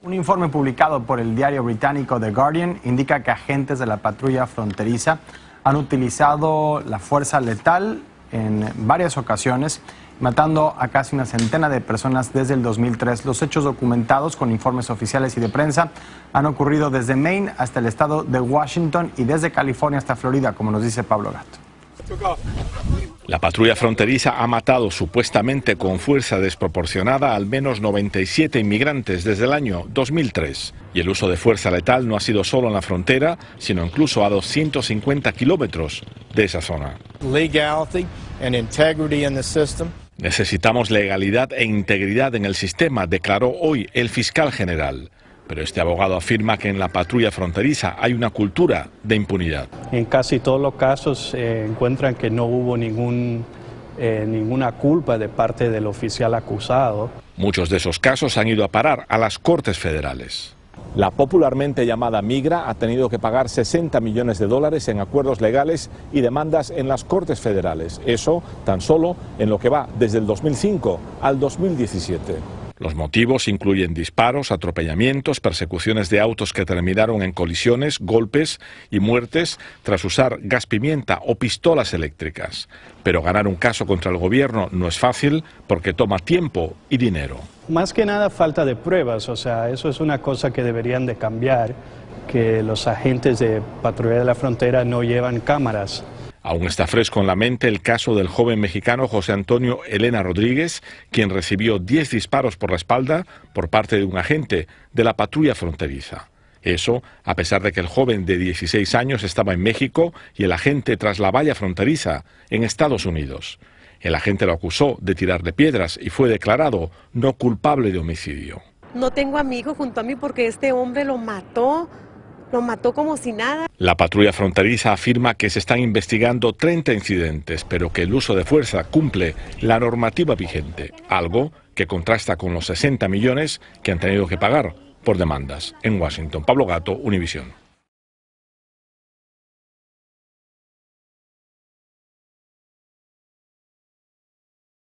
Un informe publicado por el diario británico The Guardian indica que agentes de la patrulla fronteriza han utilizado la fuerza letal en varias ocasiones, matando a casi una centena de personas desde el 2003. Los hechos documentados con informes oficiales y de prensa han ocurrido desde Maine hasta el estado de Washington y desde California hasta Florida, como nos dice Pablo Gato. La patrulla fronteriza ha matado supuestamente con fuerza desproporcionada al menos 97 inmigrantes desde el año 2003. Y el uso de fuerza letal no ha sido solo en la frontera, sino incluso a 250 kilómetros de esa zona. Necesitamos legalidad e integridad en el sistema, declaró hoy el fiscal general. Pero este abogado afirma que en la patrulla fronteriza hay una cultura de impunidad. En casi todos los casos eh, encuentran que no hubo eh, ninguna culpa de parte del oficial acusado. Muchos de esos casos han ido a parar a las Cortes Federales. La popularmente llamada migra ha tenido que pagar 60 millones de dólares en acuerdos legales y demandas en las Cortes Federales. Eso tan solo en lo que va desde el 2005 al 2017. Los motivos incluyen disparos, atropellamientos, persecuciones de autos que terminaron en colisiones, golpes y muertes tras usar gas pimienta o pistolas eléctricas. Pero ganar un caso contra el gobierno no es fácil porque toma tiempo y dinero. Más que nada falta de pruebas, o sea, eso es una cosa que deberían de cambiar, que los agentes de patrulla de la frontera no llevan cámaras Aún está fresco en la mente el caso del joven mexicano José Antonio Elena Rodríguez, quien recibió 10 disparos por la espalda por parte de un agente de la patrulla fronteriza. Eso, a pesar de que el joven de 16 años estaba en México y el agente tras la valla fronteriza, en Estados Unidos. El agente lo acusó de tirar de piedras y fue declarado no culpable de homicidio. No tengo amigo junto a mí porque este hombre lo mató. Lo mató como si nada. La patrulla fronteriza afirma que se están investigando 30 incidentes, pero que el uso de fuerza cumple la normativa vigente, algo que contrasta con los 60 millones que han tenido que pagar por demandas en Washington. Pablo Gato, Univisión.